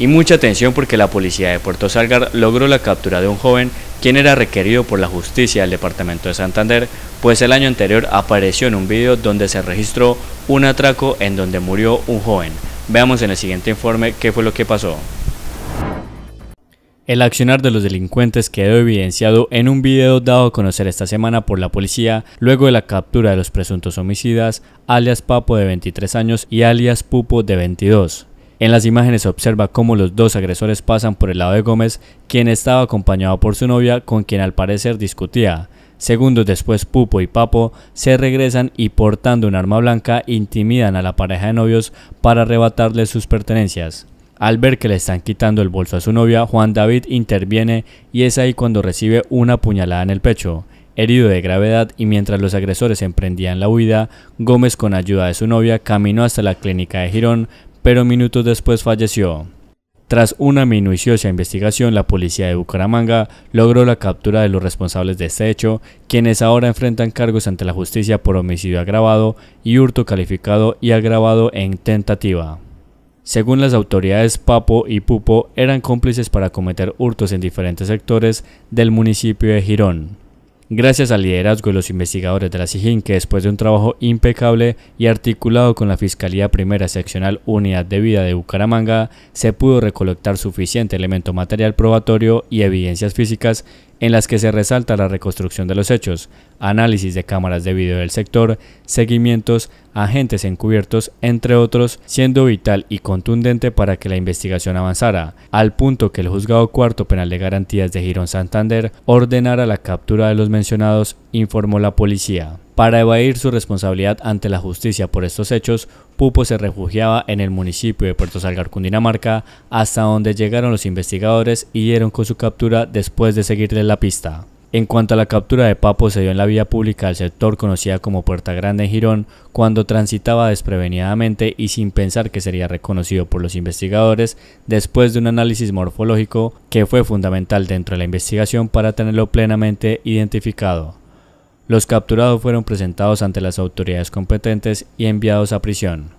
Y mucha atención porque la policía de Puerto Salgar logró la captura de un joven quien era requerido por la justicia del departamento de Santander, pues el año anterior apareció en un video donde se registró un atraco en donde murió un joven. Veamos en el siguiente informe qué fue lo que pasó. El accionar de los delincuentes quedó evidenciado en un video dado a conocer esta semana por la policía luego de la captura de los presuntos homicidas, alias Papo de 23 años y alias Pupo de 22, en las imágenes se observa cómo los dos agresores pasan por el lado de Gómez, quien estaba acompañado por su novia con quien al parecer discutía. Segundos después Pupo y Papo se regresan y portando un arma blanca intimidan a la pareja de novios para arrebatarles sus pertenencias. Al ver que le están quitando el bolso a su novia, Juan David interviene y es ahí cuando recibe una puñalada en el pecho. Herido de gravedad y mientras los agresores emprendían la huida, Gómez con ayuda de su novia caminó hasta la clínica de Girón, pero minutos después falleció. Tras una minuciosa investigación, la policía de Bucaramanga logró la captura de los responsables de este hecho, quienes ahora enfrentan cargos ante la justicia por homicidio agravado y hurto calificado y agravado en tentativa. Según las autoridades, Papo y Pupo eran cómplices para cometer hurtos en diferentes sectores del municipio de Girón. Gracias al liderazgo de los investigadores de la SIJIN, que después de un trabajo impecable y articulado con la Fiscalía Primera Seccional Unidad de Vida de Bucaramanga, se pudo recolectar suficiente elemento material probatorio y evidencias físicas en las que se resalta la reconstrucción de los hechos, análisis de cámaras de video del sector, seguimientos, agentes encubiertos, entre otros, siendo vital y contundente para que la investigación avanzara, al punto que el juzgado cuarto penal de garantías de Girón Santander ordenara la captura de los mencionados, informó la policía. Para evadir su responsabilidad ante la justicia por estos hechos, Pupo se refugiaba en el municipio de Puerto Salgar, Cundinamarca, hasta donde llegaron los investigadores y dieron con su captura después de seguirle la pista. En cuanto a la captura de Papo se dio en la vía pública del sector conocida como Puerta Grande en Girón, cuando transitaba desprevenidamente y sin pensar que sería reconocido por los investigadores después de un análisis morfológico que fue fundamental dentro de la investigación para tenerlo plenamente identificado. Los capturados fueron presentados ante las autoridades competentes y enviados a prisión.